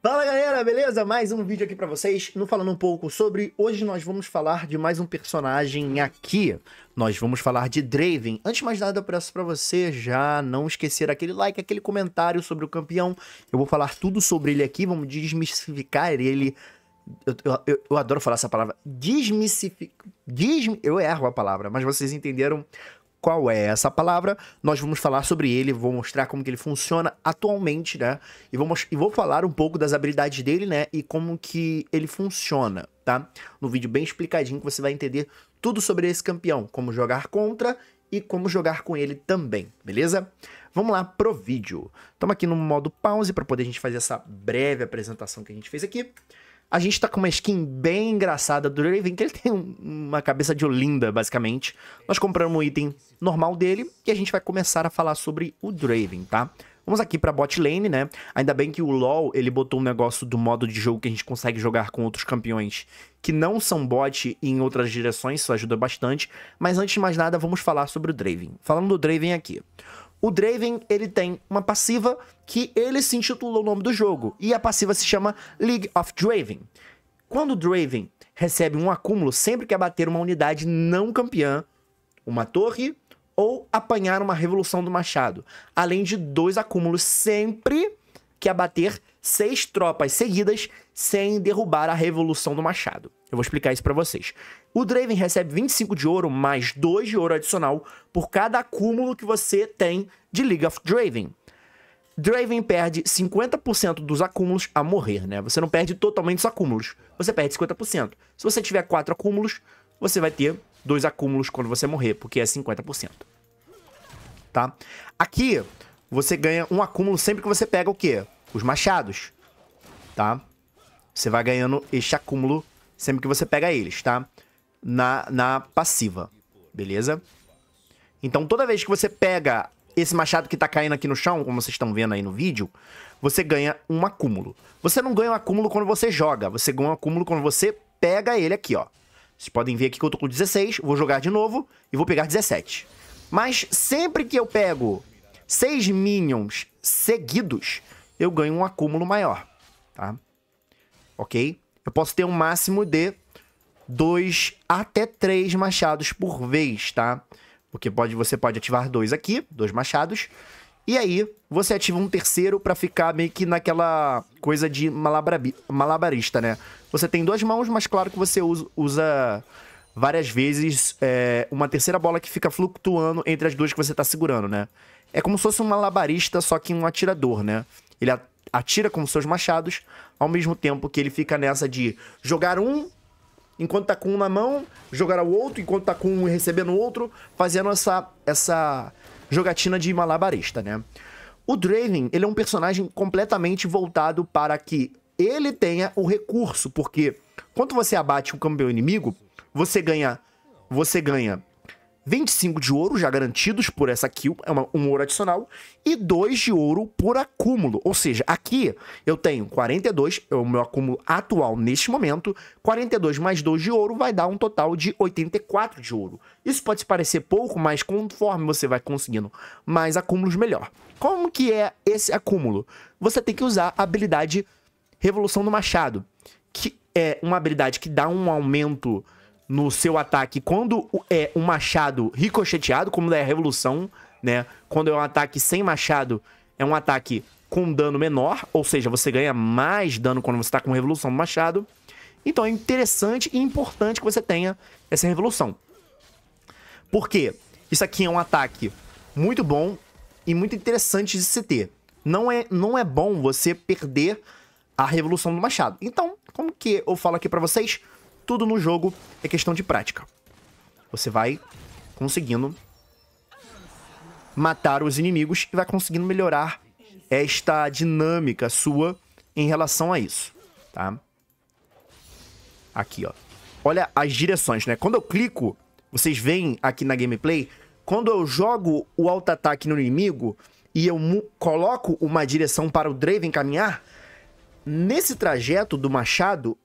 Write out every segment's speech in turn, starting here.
Fala galera, beleza? Mais um vídeo aqui para vocês, no falando um pouco sobre... Hoje nós vamos falar de mais um personagem aqui, nós vamos falar de Draven. Antes de mais nada, eu peço para você já não esquecer aquele like, aquele comentário sobre o campeão. Eu vou falar tudo sobre ele aqui, vamos desmistificar ele... Eu, eu, eu adoro falar essa palavra, desmistificar... Desmi... Eu erro a palavra, mas vocês entenderam qual é essa palavra, nós vamos falar sobre ele, vou mostrar como que ele funciona atualmente, né? E vou, e vou falar um pouco das habilidades dele, né? E como que ele funciona, tá? No vídeo bem explicadinho que você vai entender tudo sobre esse campeão, como jogar contra e como jogar com ele também, beleza? Vamos lá pro vídeo. Estamos aqui no modo pause para poder a gente fazer essa breve apresentação que a gente fez aqui. A gente tá com uma skin bem engraçada do Draven, que ele tem uma cabeça de Olinda, basicamente. Nós compramos um item normal dele e a gente vai começar a falar sobre o Draven, tá? Vamos aqui pra bot lane, né? Ainda bem que o LoL, ele botou um negócio do modo de jogo que a gente consegue jogar com outros campeões que não são bot em outras direções, isso ajuda bastante. Mas antes de mais nada, vamos falar sobre o Draven. Falando do Draven aqui. O Draven, ele tem uma passiva que ele se intitulou o nome do jogo, e a passiva se chama League of Draven. Quando o Draven recebe um acúmulo sempre que abater uma unidade não campeã, uma torre ou apanhar uma revolução do machado, além de dois acúmulos sempre que abater seis tropas seguidas sem derrubar a revolução do machado. Eu vou explicar isso para vocês. O Draven recebe 25 de ouro mais 2 de ouro adicional por cada acúmulo que você tem de League of Draven. Draven perde 50% dos acúmulos a morrer, né? Você não perde totalmente os acúmulos, você perde 50%. Se você tiver 4 acúmulos, você vai ter 2 acúmulos quando você morrer, porque é 50%. Tá? Aqui, você ganha um acúmulo sempre que você pega o quê? Os machados, tá? Você vai ganhando este acúmulo sempre que você pega eles, tá? na, na passiva, beleza? Então toda vez que você pega esse machado que tá caindo aqui no chão, como vocês estão vendo aí no vídeo, você ganha um acúmulo. Você não ganha um acúmulo quando você joga, você ganha um acúmulo quando você pega ele aqui, ó. Vocês podem ver aqui que eu tô com 16, vou jogar de novo e vou pegar 17. Mas sempre que eu pego 6 minions seguidos, eu ganho um acúmulo maior, tá? Ok? Eu posso ter um máximo de dois até três machados por vez, tá? Porque pode, você pode ativar dois aqui, dois machados. E aí, você ativa um terceiro para ficar meio que naquela coisa de malabarista, né? Você tem duas mãos, mas claro que você usa várias vezes é, uma terceira bola que fica flutuando entre as duas que você tá segurando, né? É como se fosse um malabarista, só que um atirador, né? Ele atira com seus machados, ao mesmo tempo que ele fica nessa de jogar um enquanto tá com um na mão, jogar o outro, enquanto tá com um recebendo o outro, fazendo essa, essa jogatina de malabarista, né? O Draven, ele é um personagem completamente voltado para que ele tenha o recurso, porque quando você abate o um campeão inimigo, você ganha, você ganha 25 de ouro já garantidos por essa kill, é uma, um ouro adicional, e 2 de ouro por acúmulo. Ou seja, aqui eu tenho 42, é o meu acúmulo atual neste momento, 42 mais 2 de ouro vai dar um total de 84 de ouro. Isso pode parecer pouco, mas conforme você vai conseguindo mais acúmulos, melhor. Como que é esse acúmulo? Você tem que usar a habilidade Revolução do Machado, que é uma habilidade que dá um aumento no seu ataque quando é um machado ricocheteado, como é a revolução, né? Quando é um ataque sem machado, é um ataque com dano menor, ou seja, você ganha mais dano quando você está com revolução do machado. Então é interessante e importante que você tenha essa revolução. Porque isso aqui é um ataque muito bom e muito interessante de se ter. Não é, não é bom você perder a revolução do machado. Então, como que eu falo aqui para vocês? Tudo no jogo é questão de prática. Você vai conseguindo matar os inimigos e vai conseguindo melhorar esta dinâmica sua em relação a isso, tá? Aqui, ó. Olha as direções, né? Quando eu clico, vocês veem aqui na gameplay, quando eu jogo o auto-ataque no inimigo e eu coloco uma direção para o Draven caminhar, nesse trajeto do machado,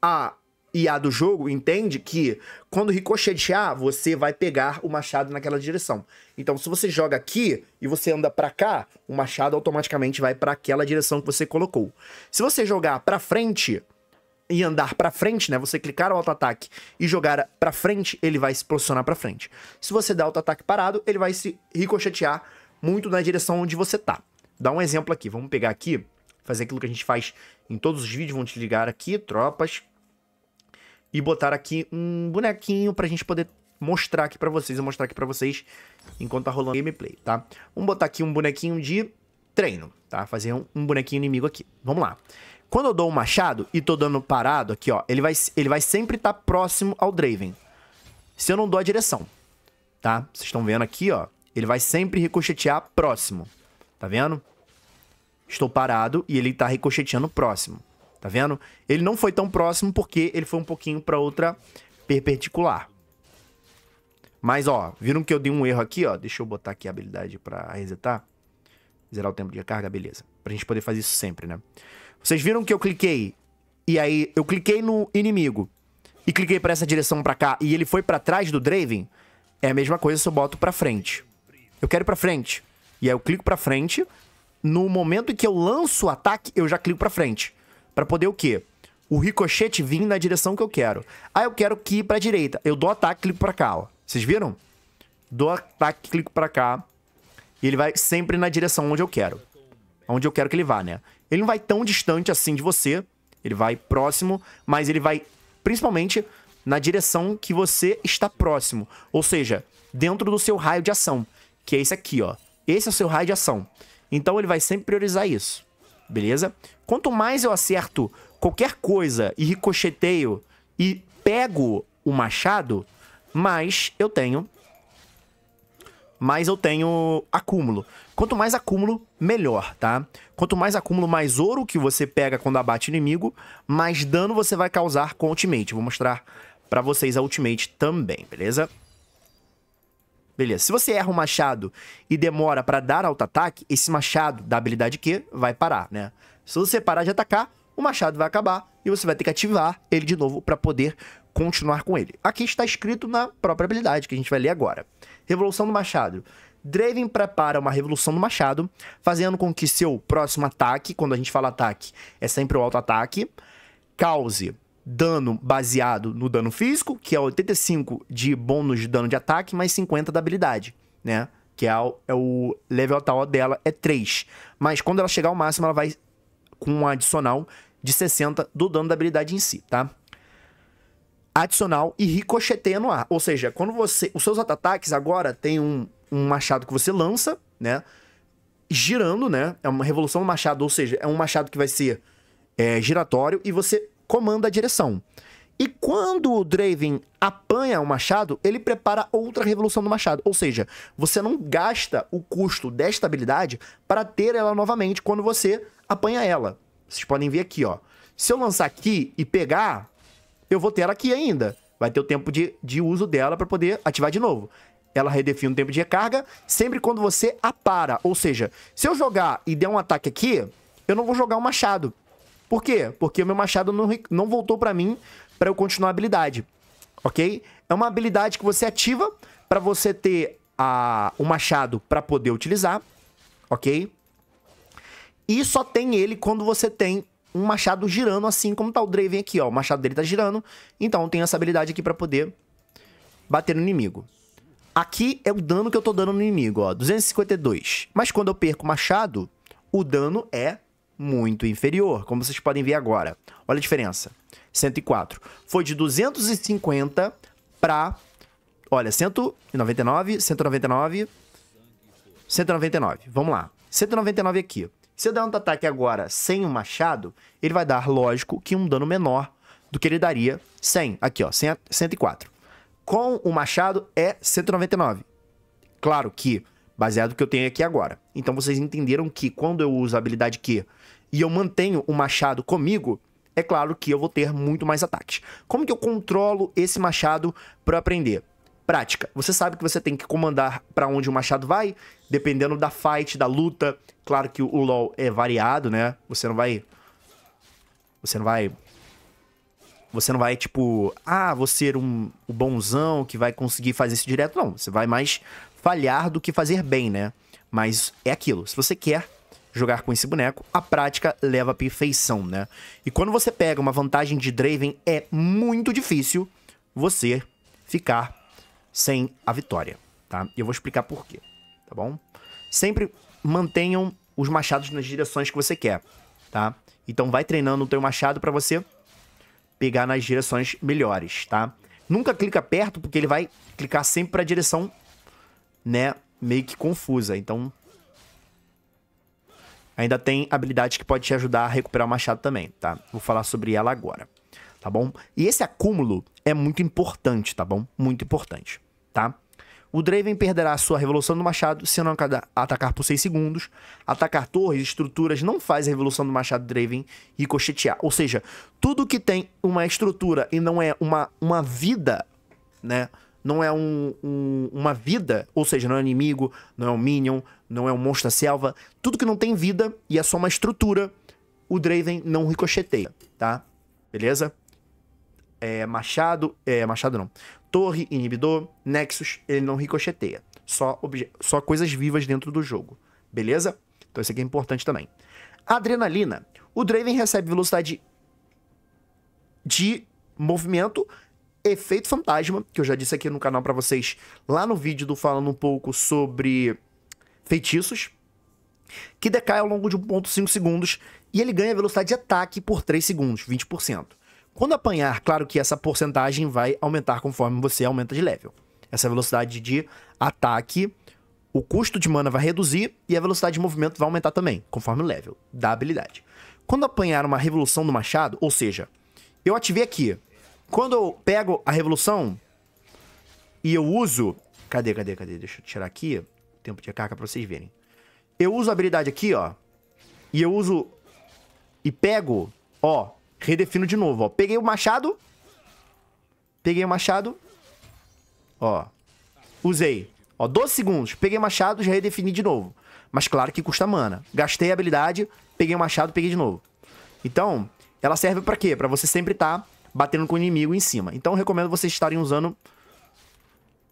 a IA do jogo entende que quando ricochetear, você vai pegar o machado naquela direção. Então, se você joga aqui e você anda para cá, o machado automaticamente vai para aquela direção que você colocou. Se você jogar para frente e andar para frente, né, você clicar o auto-ataque e jogar para frente, ele vai se posicionar para frente. Se você der auto-ataque parado, ele vai se ricochetear muito na direção onde você tá. Dá um exemplo aqui, vamos pegar aqui, fazer aquilo que a gente faz em todos os vídeos, vão te ligar aqui, tropas, e botar aqui um bonequinho pra gente poder mostrar aqui pra vocês. Eu mostrar aqui pra vocês enquanto tá rolando gameplay, tá? Vamos botar aqui um bonequinho de treino, tá? Fazer um, um bonequinho inimigo aqui. Vamos lá. Quando eu dou o um machado e tô dando parado aqui, ó, ele vai, ele vai sempre estar tá próximo ao Draven. Se eu não dou a direção, tá? Vocês estão vendo aqui, ó, ele vai sempre ricochetear próximo. Tá vendo? Estou parado e ele tá ricocheteando próximo. Tá vendo? Ele não foi tão próximo porque ele foi um pouquinho para outra perpendicular. Mas, ó, viram que eu dei um erro aqui, ó? Deixa eu botar aqui a habilidade para resetar. Zerar o tempo de carga, beleza. Pra gente poder fazer isso sempre, né? Vocês viram que eu cliquei e aí eu cliquei no inimigo e cliquei para essa direção para cá e ele foi para trás do Draven? É a mesma coisa se eu boto para frente. Eu quero para frente. E aí eu clico para frente. No momento em que eu lanço o ataque, eu já clico para frente para poder o quê? O ricochete vir na direção que eu quero. Ah, eu quero que ir pra direita. Eu dou ataque, clico pra cá, ó. Vocês viram? Dou ataque, clico pra cá. E ele vai sempre na direção onde eu quero. Onde eu quero que ele vá, né? Ele não vai tão distante assim de você. Ele vai próximo, mas ele vai principalmente na direção que você está próximo. Ou seja, dentro do seu raio de ação. Que é esse aqui, ó. Esse é o seu raio de ação. Então ele vai sempre priorizar isso beleza? Quanto mais eu acerto qualquer coisa e ricocheteio e pego o machado, mais eu tenho mais eu tenho acúmulo. Quanto mais acúmulo, melhor, tá? Quanto mais acúmulo, mais ouro que você pega quando abate inimigo, mais dano você vai causar com ultimate. Vou mostrar para vocês a ultimate também, beleza? Beleza. Se você erra o machado e demora para dar auto-ataque, esse machado da habilidade Q vai parar, né? Se você parar de atacar, o machado vai acabar e você vai ter que ativar ele de novo para poder continuar com ele. Aqui está escrito na própria habilidade que a gente vai ler agora. Revolução do Machado. Draven prepara uma revolução do machado, fazendo com que seu próximo ataque, quando a gente fala ataque, é sempre o auto-ataque, cause dano baseado no dano físico, que é 85 de bônus de dano de ataque, mais 50 da habilidade, né? Que é o, é o level tal dela, é 3. Mas quando ela chegar ao máximo, ela vai com um adicional de 60 do dano da habilidade em si, tá? Adicional e ricocheteia no ar. Ou seja, quando você. Os seus ataques agora tem um, um machado que você lança, né? Girando, né? É uma revolução do machado, ou seja, é um machado que vai ser é, giratório e você comanda a direção. E quando o Draven apanha o machado, ele prepara outra revolução do machado. Ou seja, você não gasta o custo desta habilidade para ter ela novamente quando você apanha ela. Vocês podem ver aqui, ó. Se eu lançar aqui e pegar, eu vou ter ela aqui ainda. Vai ter o tempo de, de uso dela para poder ativar de novo. Ela redefine o tempo de recarga sempre quando você apara. Ou seja, se eu jogar e der um ataque aqui, eu não vou jogar o um machado. Por quê? Porque o meu machado não, não voltou para mim para eu continuar a habilidade, ok? É uma habilidade que você ativa para você ter a, o machado para poder utilizar, ok? E só tem ele quando você tem um machado girando, assim como tá o Draven aqui, ó. O machado dele tá girando, então tem essa habilidade aqui para poder bater no inimigo. Aqui é o dano que eu tô dando no inimigo, ó, 252. Mas quando eu perco o machado, o dano é muito inferior, como vocês podem ver agora. Olha a diferença. 104. Foi de 250 para olha, 199, 199, 199. Vamos lá. 199 aqui. Se eu der um ataque agora sem um machado, ele vai dar, lógico, que um dano menor do que ele daria sem. Aqui, ó, 104. Com o machado é 199. Claro que baseado no que eu tenho aqui agora. Então vocês entenderam que quando eu uso a habilidade que e eu mantenho o machado comigo, é claro que eu vou ter muito mais ataques. Como que eu controlo esse machado para aprender? Prática. Você sabe que você tem que comandar para onde o machado vai, dependendo da fight, da luta. Claro que o LoL é variado, né? Você não vai você não vai você não vai, tipo, ah, vou ser um, um bonzão que vai conseguir fazer isso direto. Não, você vai mais falhar do que fazer bem, né? Mas é aquilo. Se você quer jogar com esse boneco, a prática leva à perfeição, né? E quando você pega uma vantagem de Draven, é muito difícil você ficar sem a vitória, tá? E eu vou explicar por quê, tá bom? Sempre mantenham os machados nas direções que você quer, tá? Então vai treinando o teu machado para você pegar nas direções melhores, tá? Nunca clica perto porque ele vai clicar sempre para a direção, né, meio que confusa. Então ainda tem habilidade que pode te ajudar a recuperar o machado também, tá? Vou falar sobre ela agora, tá bom? E esse acúmulo é muito importante, tá bom? Muito importante, tá? O Draven perderá a sua revolução do machado se não atacar por 6 segundos. Atacar torres, estruturas, não faz a revolução do machado Draven ricochetear. Ou seja, tudo que tem uma estrutura e não é uma, uma vida, né? Não é um, um uma vida, ou seja, não é inimigo, não é um minion, não é um monstro da selva. Tudo que não tem vida e é só uma estrutura, o Draven não ricocheteia, tá? Beleza? É, machado, é, machado não. Torre, inibidor, Nexus, ele não ricocheteia. Só, só coisas vivas dentro do jogo, beleza? Então isso aqui é importante também. Adrenalina. O Draven recebe velocidade de movimento, efeito fantasma, que eu já disse aqui no canal para vocês, lá no vídeo do falando um pouco sobre feitiços, que decai ao longo de 1.5 segundos e ele ganha velocidade de ataque por 3 segundos, 20%. Quando apanhar, claro que essa porcentagem vai aumentar conforme você aumenta de level. Essa velocidade de ataque, o custo de mana vai reduzir e a velocidade de movimento vai aumentar também, conforme o level da habilidade. Quando apanhar uma revolução do machado, ou seja, eu ativei aqui. Quando eu pego a revolução e eu uso... Cadê, cadê, cadê? Deixa eu tirar aqui tempo de carga pra vocês verem. Eu uso a habilidade aqui, ó. E eu uso... E pego, ó. Redefino de novo, ó. Peguei o machado. Peguei o machado. Ó. Usei. Ó, 12 segundos. Peguei o machado, já redefini de novo. Mas claro que custa mana. Gastei a habilidade, peguei o machado, peguei de novo. Então, ela serve pra quê? Pra você sempre estar tá batendo com o inimigo em cima. Então, eu recomendo vocês estarem usando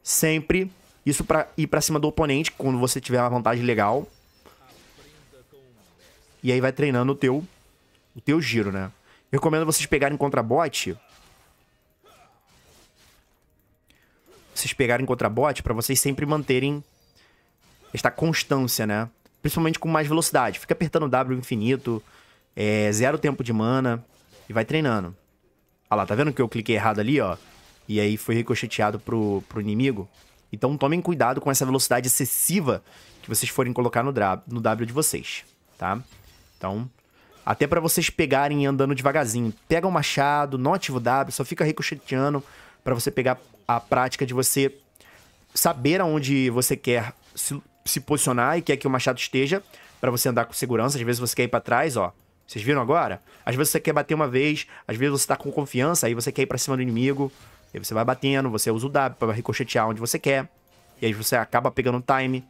sempre isso para ir para cima do oponente quando você tiver uma vantagem legal. E aí vai treinando o teu o teu giro, né? recomendo vocês pegarem contra bot. Vocês pegarem contra bot para vocês sempre manterem esta constância, né? Principalmente com mais velocidade. Fica apertando W infinito, é, zero tempo de mana e vai treinando. Ah lá, tá vendo que eu cliquei errado ali, ó? E aí foi ricocheteado pro, pro inimigo. Então tomem cuidado com essa velocidade excessiva que vocês forem colocar no, no W de vocês, tá? Então, até para vocês pegarem andando devagarzinho. Pega o um machado, não ativa o W, só fica ricocheteando para você pegar a prática de você saber aonde você quer se, se posicionar e quer que o machado esteja para você andar com segurança. Às vezes você quer ir para trás, ó. Vocês viram agora? Às vezes você quer bater uma vez, às vezes você tá com confiança, aí você quer ir pra cima do inimigo. E aí você vai batendo, você usa o W para ricochetear onde você quer. E aí você acaba pegando time.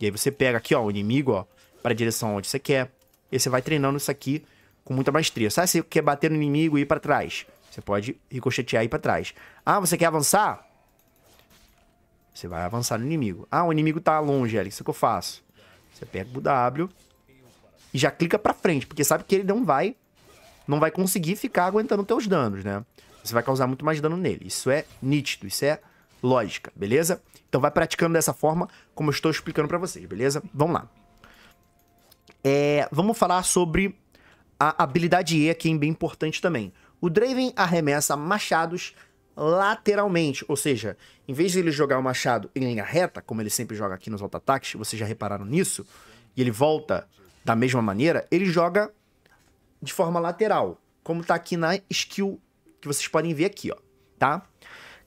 E aí você pega aqui, ó, o inimigo, ó, para a direção onde você quer. E você vai treinando isso aqui com muita maestria. Sabe se você quer bater no inimigo e ir para trás? Você pode ricochetear e ir para trás. Ah, você quer avançar? Você vai avançar no inimigo. Ah, o inimigo tá longe, Alex. O que eu faço? Você pega o W e já clica para frente, porque sabe que ele não vai não vai conseguir ficar aguentando teus danos, né? você vai causar muito mais dano nele. Isso é nítido, isso é lógica, beleza? Então vai praticando dessa forma, como eu estou explicando para vocês, beleza? Vamos lá. É, vamos falar sobre a habilidade E aqui, é bem importante também. O Draven arremessa machados lateralmente, ou seja, em vez de ele jogar o machado em linha reta, como ele sempre joga aqui nos auto-ataques, vocês já repararam nisso, e ele volta da mesma maneira, ele joga de forma lateral, como tá aqui na skill que vocês podem ver aqui, ó, tá?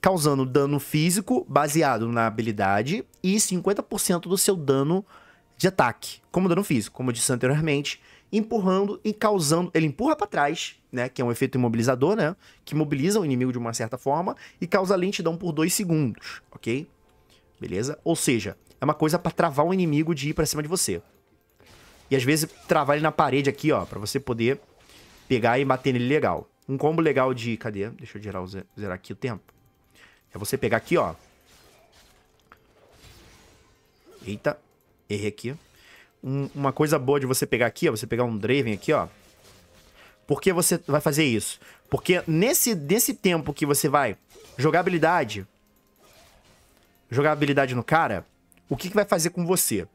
Causando dano físico baseado na habilidade e 50% do seu dano de ataque, como dano físico, como eu disse anteriormente, empurrando e causando, ele empurra para trás, né, que é um efeito imobilizador, né, que mobiliza o inimigo de uma certa forma e causa lentidão por 2 segundos, OK? Beleza? Ou seja, é uma coisa para travar o inimigo de ir para cima de você. E às vezes travar ele na parede aqui, ó, para você poder pegar e bater nele legal. Um combo legal de... Cadê? Deixa eu gerar, zerar aqui o tempo. É você pegar aqui, ó. Eita. Errei aqui. Um, uma coisa boa de você pegar aqui, ó. Você pegar um Draven aqui, ó. Por que você vai fazer isso? Porque nesse, nesse tempo que você vai jogar habilidade... Jogar habilidade no cara... O que, que vai fazer com você?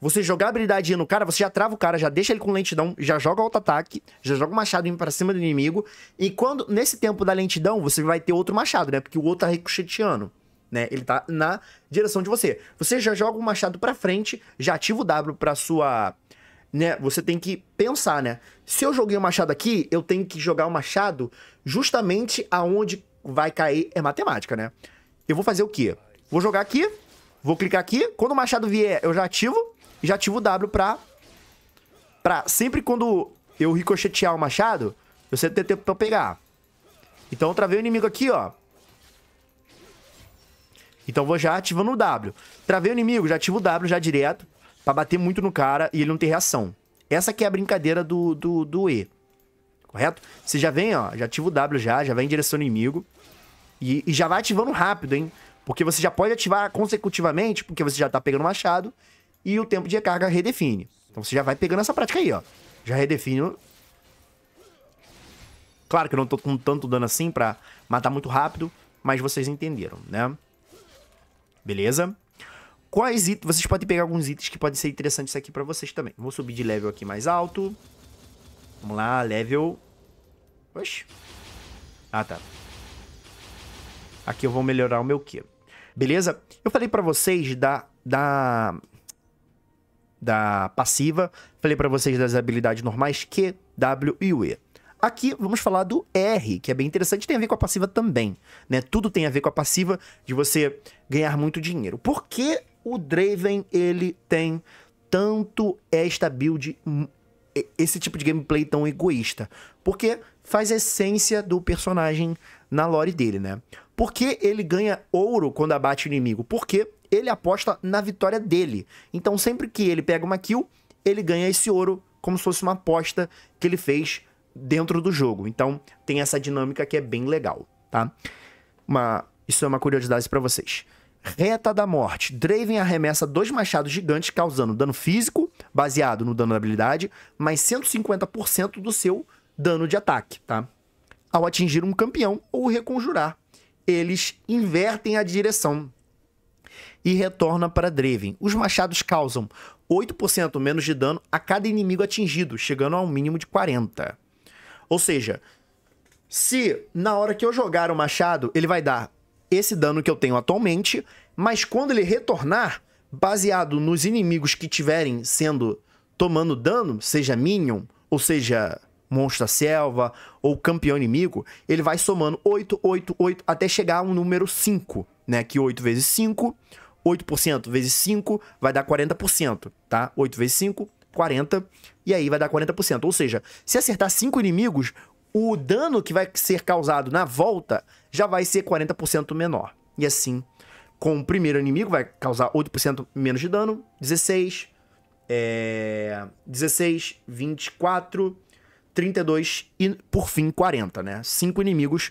Você jogar habilidade no cara, você já trava o cara, já deixa ele com lentidão, já joga auto-ataque, já joga o machado para cima do inimigo. E quando, nesse tempo da lentidão, você vai ter outro machado, né? Porque o outro tá ricocheteando, né? Ele tá na direção de você. Você já joga o machado pra frente, já ativa o W pra sua... Né? Você tem que pensar, né? Se eu joguei o machado aqui, eu tenho que jogar o machado justamente aonde vai cair é matemática, né? Eu vou fazer o quê? Vou jogar aqui, vou clicar aqui. Quando o machado vier, eu já ativo e já ativo o W pra... pra sempre quando eu ricochetear o machado, eu sempre tenho tempo pra pegar. Então eu travei o inimigo aqui, ó. Então vou já ativando o W. Travei o inimigo, já ativo o W já direto. Pra bater muito no cara e ele não ter reação. Essa que é a brincadeira do, do, do E. Correto? Você já vem, ó, já ativa o W já, já vai em direção ao inimigo. E, e já vai ativando rápido, hein? Porque você já pode ativar consecutivamente, porque você já tá pegando o machado e o tempo de recarga redefine. Então você já vai pegando essa prática aí, ó. Já redefine. Claro que eu não tô com tanto dano assim pra matar muito rápido, mas vocês entenderam, né? Beleza? Quais itens? Vocês podem pegar alguns itens que podem ser interessantes aqui pra vocês também. Vou subir de level aqui mais alto. Vamos lá, level... Oxi. Ah, tá. Aqui eu vou melhorar o meu Q. Beleza? Eu falei pra vocês da... da da passiva. Falei para vocês das habilidades normais Q, W e UE. Aqui vamos falar do R, que é bem interessante, tem a ver com a passiva também, né? Tudo tem a ver com a passiva de você ganhar muito dinheiro. Por que o Draven ele tem tanto esta build hum, esse tipo de gameplay tão egoísta? Porque faz a essência do personagem na lore dele, né? Por que ele ganha ouro quando abate o inimigo? Porque ele aposta na vitória dele. Então sempre que ele pega uma kill, ele ganha esse ouro como se fosse uma aposta que ele fez dentro do jogo. Então tem essa dinâmica que é bem legal, tá? Uma, isso é uma curiosidade para vocês. Reta da Morte. Draven arremessa dois machados gigantes causando dano físico, baseado no dano da habilidade, mais 150% do seu dano de ataque, tá? Ao atingir um campeão ou reconjurar, eles invertem a direção e retorna para Draven. Os machados causam 8% menos de dano a cada inimigo atingido, chegando a um mínimo de 40%. Ou seja, se na hora que eu jogar o machado, ele vai dar esse dano que eu tenho atualmente, mas quando ele retornar, baseado nos inimigos que tiverem sendo tomando dano, seja minion ou seja monstro da selva ou campeão inimigo, ele vai somando 8, 8, 8 até chegar a um número 5, né? Que 8 vezes 5, 8% vezes 5 vai dar 40%, tá? 8 vezes 5, 40, e aí vai dar 40%. Ou seja, se acertar 5 inimigos, o dano que vai ser causado na volta já vai ser 40% menor. E assim, com o primeiro inimigo vai causar 8% menos de dano, 16, é, 16, 24, 32 e, por fim, 40, né? Cinco inimigos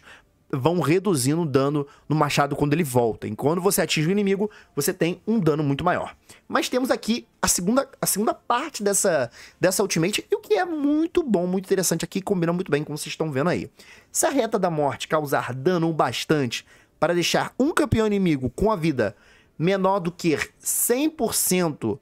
vão reduzindo o dano no machado quando ele volta. E quando você atinge o inimigo, você tem um dano muito maior. Mas temos aqui a segunda, a segunda parte dessa, dessa ultimate, e o que é muito bom, muito interessante aqui, combina muito bem, como vocês estão vendo aí. Se a reta da morte causar dano bastante para deixar um campeão inimigo com a vida menor do que 100%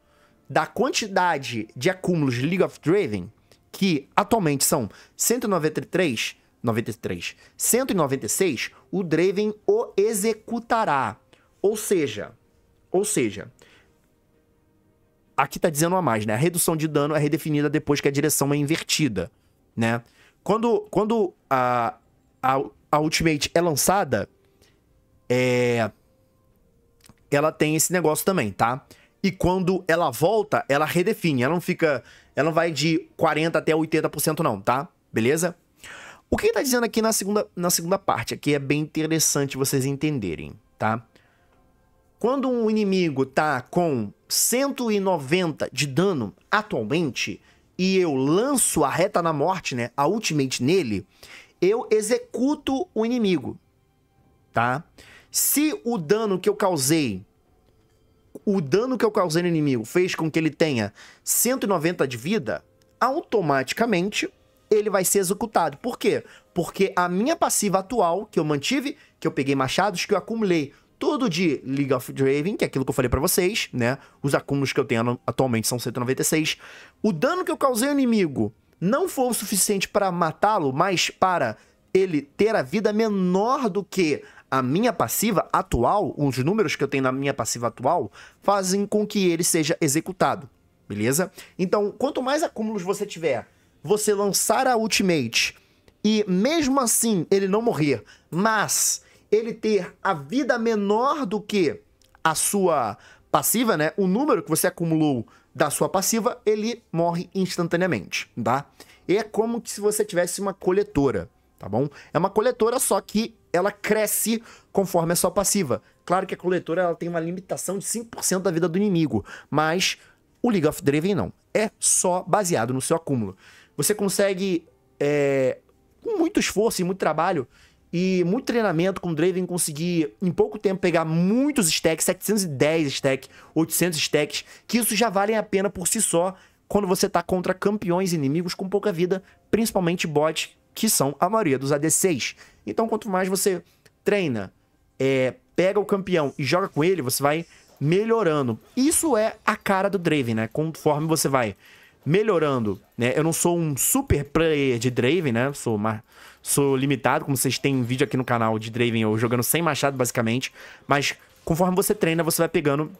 da quantidade de acúmulos de League of Draven, que atualmente são 193, 93, 196, o Draven o executará. Ou seja, ou seja, aqui tá dizendo a mais, né? A redução de dano é redefinida depois que a direção é invertida, né? Quando, quando a, a, a Ultimate é lançada, é, ela tem esse negócio também, tá? E quando ela volta, ela redefine. Ela não fica ela não vai de 40% até 80% não, tá? Beleza? O que ele tá dizendo aqui na segunda, na segunda parte, aqui é bem interessante vocês entenderem, tá? Quando um inimigo tá com 190 de dano atualmente e eu lanço a reta na morte, né, a ultimate nele, eu executo o inimigo, tá? Se o dano que eu causei o dano que eu causei no inimigo fez com que ele tenha 190 de vida, automaticamente ele vai ser executado. Por quê? Porque a minha passiva atual, que eu mantive, que eu peguei machados, que eu acumulei tudo de League of Draven, que é aquilo que eu falei para vocês, né? Os acúmulos que eu tenho atualmente são 196. O dano que eu causei ao inimigo não foi o suficiente para matá-lo, mas para ele ter a vida menor do que a minha passiva atual, os números que eu tenho na minha passiva atual, fazem com que ele seja executado, beleza? Então, quanto mais acúmulos você tiver, você lançar a ultimate e mesmo assim ele não morrer, mas ele ter a vida menor do que a sua passiva, né? O número que você acumulou da sua passiva, ele morre instantaneamente, tá? E é como se você tivesse uma coletora tá bom? É uma coletora, só que ela cresce conforme a sua passiva. Claro que a coletora ela tem uma limitação de 5% da vida do inimigo, mas o League of Draven não. É só baseado no seu acúmulo. Você consegue, é, com muito esforço e muito trabalho, e muito treinamento com o Draven, conseguir em pouco tempo pegar muitos stacks, 710 stacks, 800 stacks, que isso já vale a pena por si só quando você tá contra campeões inimigos com pouca vida, principalmente bots que são a maioria dos ADCs. Então, quanto mais você treina, é, pega o campeão e joga com ele, você vai melhorando. Isso é a cara do Draven, né? Conforme você vai melhorando, né? Eu não sou um super player de Draven, né? Sou, uma... sou limitado, como vocês têm um vídeo aqui no canal de Draven, eu jogando sem machado, basicamente. Mas conforme você treina, você vai pegando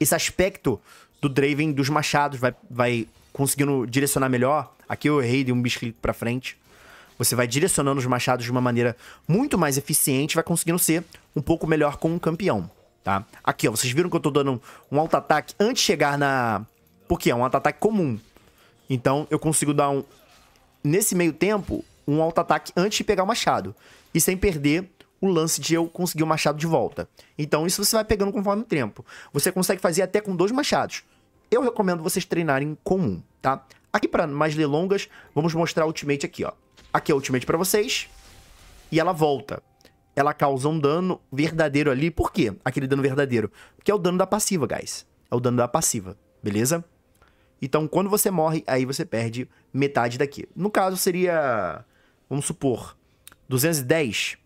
esse aspecto do Draven dos machados, vai, vai conseguindo direcionar melhor. Aqui eu errei, de um biscuit pra frente. Você vai direcionando os machados de uma maneira muito mais eficiente, vai conseguindo ser um pouco melhor com um campeão, tá? Aqui, ó, vocês viram que eu tô dando um alto ataque antes de chegar na... Porque é um alto ataque comum. Então, eu consigo dar um... Nesse meio tempo, um alto ataque antes de pegar o machado. E sem perder o lance de eu conseguir o machado de volta. Então, isso você vai pegando conforme o tempo. Você consegue fazer até com dois machados. Eu recomendo vocês treinarem comum, tá? Aqui para mais delongas, vamos mostrar o ultimate aqui, ó. Aqui é ultimate para vocês. E ela volta. Ela causa um dano verdadeiro ali. Por quê? Aquele dano verdadeiro. Porque é o dano da passiva, guys. É o dano da passiva, beleza? Então, quando você morre, aí você perde metade daqui. No caso, seria... Vamos supor... 210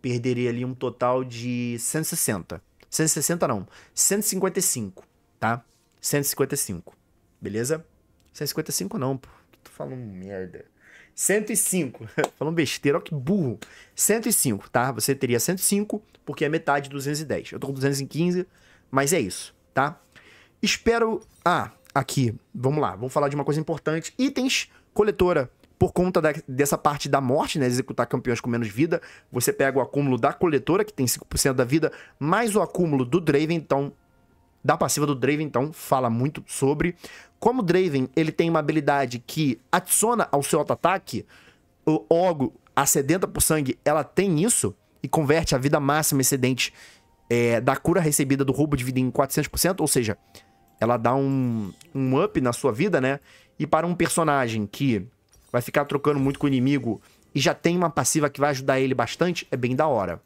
perderia ali um total de 160. 160 não, 155, tá? 155. Beleza? 155 não, pô. Que tô falando merda. 105. Falando besteira, olha que burro. 105, tá? Você teria 105, porque é metade de 210. Eu tô com 215, mas é isso, tá? Espero. Ah, aqui. Vamos lá. Vamos falar de uma coisa importante: itens, coletora. Por conta da, dessa parte da morte, né? Executar campeões com menos vida, você pega o acúmulo da coletora, que tem 5% da vida, mais o acúmulo do Draven, então da passiva do Draven, então, fala muito sobre. Como o Draven ele tem uma habilidade que adiciona ao seu auto-ataque, o Ogo, a sedenta por sangue, ela tem isso e converte a vida máxima excedente é, da cura recebida do roubo de vida em 400%, ou seja, ela dá um, um up na sua vida, né? E para um personagem que vai ficar trocando muito com o inimigo e já tem uma passiva que vai ajudar ele bastante, é bem da hora.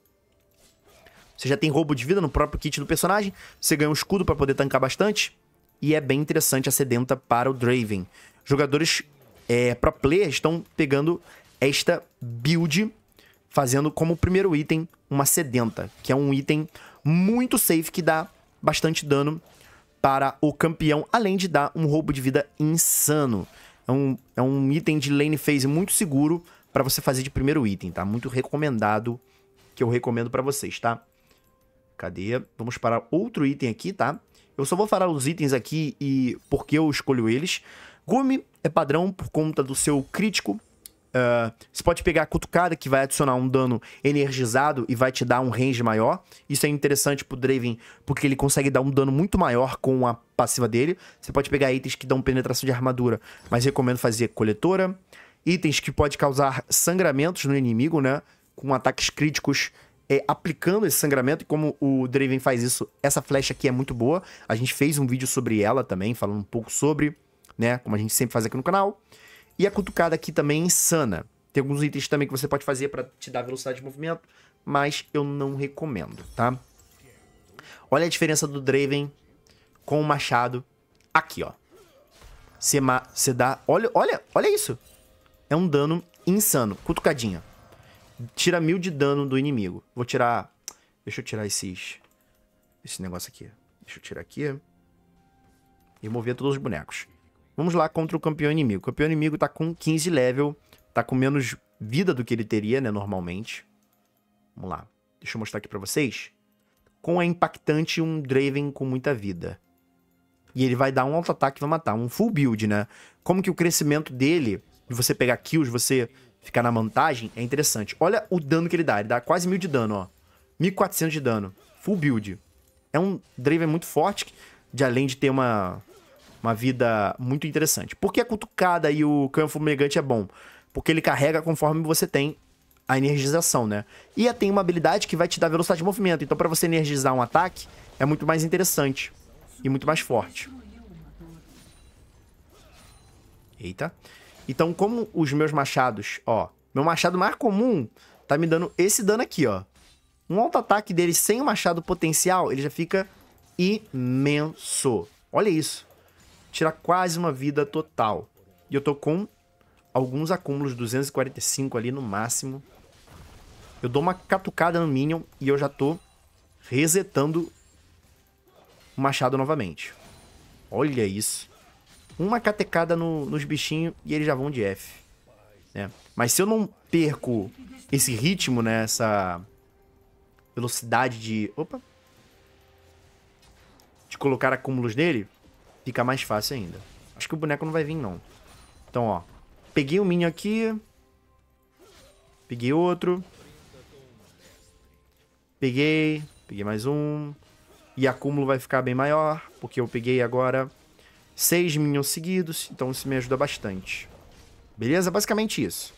Você já tem roubo de vida no próprio kit do personagem, você ganha um escudo para poder tancar bastante, e é bem interessante a sedenta para o Draven. Jogadores é, pro player estão pegando esta build, fazendo como primeiro item uma sedenta, que é um item muito safe que dá bastante dano para o campeão, além de dar um roubo de vida insano. É um, é um item de lane phase muito seguro para você fazer de primeiro item, tá? Muito recomendado, que eu recomendo para vocês, tá? Cadê? Vamos para outro item aqui, tá? Eu só vou falar os itens aqui e por que eu escolho eles. Gumi é padrão por conta do seu crítico. Uh, você pode pegar a cutucada, que vai adicionar um dano energizado e vai te dar um range maior. Isso é interessante pro Draven, porque ele consegue dar um dano muito maior com a passiva dele. Você pode pegar itens que dão penetração de armadura, mas recomendo fazer coletora. Itens que pode causar sangramentos no inimigo, né? Com ataques críticos é, aplicando esse sangramento, e como o Draven faz isso, essa flecha aqui é muito boa. A gente fez um vídeo sobre ela também, falando um pouco sobre, né? Como a gente sempre faz aqui no canal. E a cutucada aqui também é insana. Tem alguns itens também que você pode fazer para te dar velocidade de movimento, mas eu não recomendo, tá? Olha a diferença do Draven com o machado aqui, ó. Você dá... Olha, olha, olha isso. É um dano insano. Cutucadinha. Tira mil de dano do inimigo. Vou tirar. Deixa eu tirar esses. Esse negócio aqui. Deixa eu tirar aqui. E mover todos os bonecos. Vamos lá contra o campeão inimigo. O campeão inimigo tá com 15 level. Tá com menos vida do que ele teria, né? Normalmente. Vamos lá. Deixa eu mostrar aqui pra vocês. Com é impactante um Draven com muita vida. E ele vai dar um auto-ataque e vai matar. Um full build, né? Como que o crescimento dele, de você pegar kills, você ficar na vantagem é interessante. Olha o dano que ele dá. Ele dá quase mil de dano, ó. 1400 de dano. Full build. É um Draven muito forte, de além de ter uma, uma vida muito interessante. Por que a cutucada e o canhão fumegante é bom? Porque ele carrega conforme você tem a energização, né? E tem uma habilidade que vai te dar velocidade de movimento. Então, para você energizar um ataque, é muito mais interessante e muito mais forte. Eita. Então, como os meus machados, ó, meu machado mais comum tá me dando esse dano aqui, ó. Um auto-ataque dele sem o machado potencial, ele já fica imenso. Olha isso. Tira quase uma vida total. E eu tô com alguns acúmulos, 245 ali no máximo. Eu dou uma catucada no Minion e eu já tô resetando o machado novamente. Olha isso uma catecada no, nos bichinhos e eles já vão de F. Né? Mas se eu não perco esse ritmo, né? Essa velocidade de... Opa! De colocar acúmulos nele, fica mais fácil ainda. Acho que o boneco não vai vir, não. Então, ó. Peguei um Minion aqui. Peguei outro. Peguei. Peguei mais um. E acúmulo vai ficar bem maior, porque eu peguei agora 6 minions seguidos, então isso me ajuda bastante. Beleza? Basicamente isso.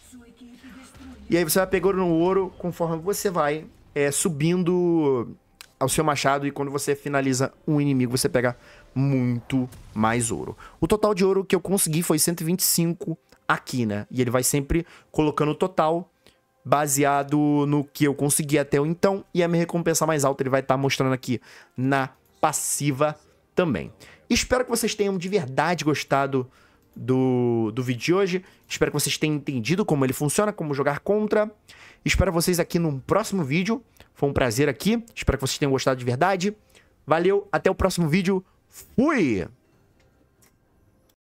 E aí você vai pegando o ouro conforme você vai é, subindo ao seu machado e quando você finaliza um inimigo você pega muito mais ouro. O total de ouro que eu consegui foi 125 aqui, né? E ele vai sempre colocando o total baseado no que eu consegui até o então e a minha recompensa mais alta ele vai estar tá mostrando aqui na passiva também. Espero que vocês tenham de verdade gostado do, do vídeo de hoje. Espero que vocês tenham entendido como ele funciona, como jogar contra. Espero vocês aqui num próximo vídeo. Foi um prazer aqui. Espero que vocês tenham gostado de verdade. Valeu, até o próximo vídeo. Fui!